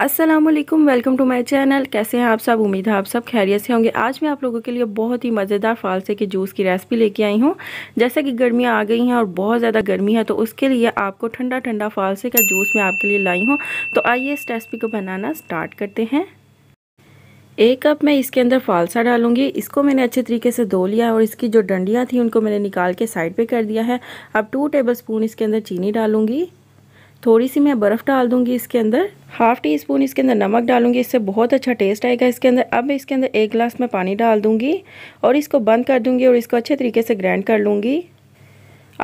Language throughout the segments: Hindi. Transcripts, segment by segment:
अस्सलाम वालेकुम वेलकम टू माय चैनल कैसे हैं आप सब उम्मीद है आप सब खैरियत से होंगे आज मैं आप लोगों के लिए बहुत ही मज़ेदार फालसे के जूस की रेसिपी लेके आई हूँ जैसा कि गर्मियाँ आ गई हैं और बहुत ज़्यादा गर्मी है तो उसके लिए आपको ठंडा ठंडा फालसे का जूस मैं आपके लिए लाई हूँ तो आइए इस रेसिपी को बनाना स्टार्ट करते हैं एक कप मैं इसके अंदर फालसा डालूंगी इसको मैंने अच्छे तरीके से धो लिया और इसकी जो डंडियाँ थी उनको मैंने निकाल के साइड पर कर दिया है अब टू टेबल स्पून इसके अंदर चीनी डालूंगी थोड़ी सी मैं बर्फ़ डाल दूँगी इसके अंदर हाफ़ टी स्पून इसके अंदर नमक डालूंगी इससे बहुत अच्छा टेस्ट आएगा इसके अंदर अब मैं इसके अंदर एक गिलास में पानी डाल दूँगी और इसको बंद कर दूँगी और इसको अच्छे तरीके से ग्राइंड कर लूँगी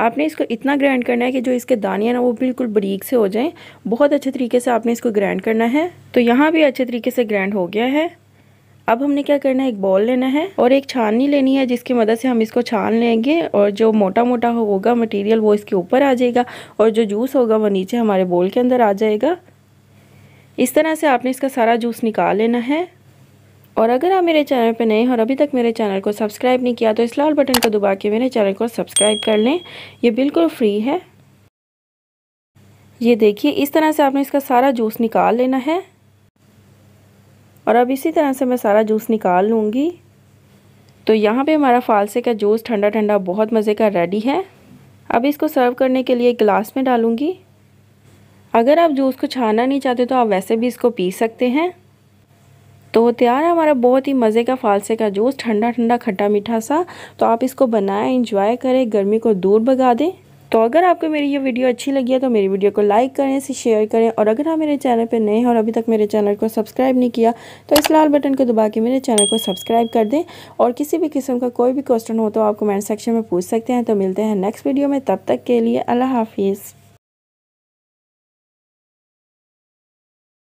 आपने इसको इतना ग्राइंड करना है कि जो इसके दाने हैं ना वो बिल्कुल बारीक से हो जाएँ बहुत अच्छे तरीके से आपने इसको ग्राइंड करना है तो यहाँ भी अच्छे तरीके से ग्राइंड हो गया है अब हमने क्या करना है एक बॉल लेना है और एक छाननी लेनी है जिसकी मदद से हम इसको छान लेंगे और जो मोटा मोटा होगा मटेरियल वो इसके ऊपर आ जाएगा और जो जूस होगा वो नीचे हमारे बॉल के अंदर आ जाएगा इस तरह से आपने इसका सारा जूस निकाल लेना है और अगर आप मेरे चैनल पर नए हैं और अभी तक मेरे चैनल को सब्सक्राइब नहीं किया तो इस लाल बटन को दबा के मेरे चैनल को सब्सक्राइब कर लें ये बिल्कुल फ्री है ये देखिए इस तरह से आपने इसका सारा जूस निकाल लेना है और अब इसी तरह से मैं सारा जूस निकाल लूँगी तो यहाँ पे हमारा फालसे का जूस ठंडा ठंडा बहुत मज़े का रेडी है अब इसको सर्व करने के लिए गिलास में डालूँगी अगर आप जूस को छाना नहीं चाहते तो आप वैसे भी इसको पी सकते हैं तो तैयार है हमारा बहुत ही मज़े का फालसे का जूस ठंडा ठंडा खट्टा मीठा सा तो आप इसको बनाएं इंजॉय करें गर्मी को दूर भगा दें तो अगर आपको मेरी ये वीडियो अच्छी लगी है तो मेरी वीडियो को लाइक करें इसे शेयर करें और अगर आप मेरे चैनल पर नए हैं और अभी तक मेरे चैनल को सब्सक्राइब नहीं किया तो इस लाल बटन को दबा के मेरे चैनल को सब्सक्राइब कर दें और किसी भी किस्म का कोई भी क्वेश्चन हो तो आप कमेंट सेक्शन में पूछ सकते हैं तो मिलते हैं नेक्स्ट वीडियो में तब तक के लिए अल्लाह हाफिज़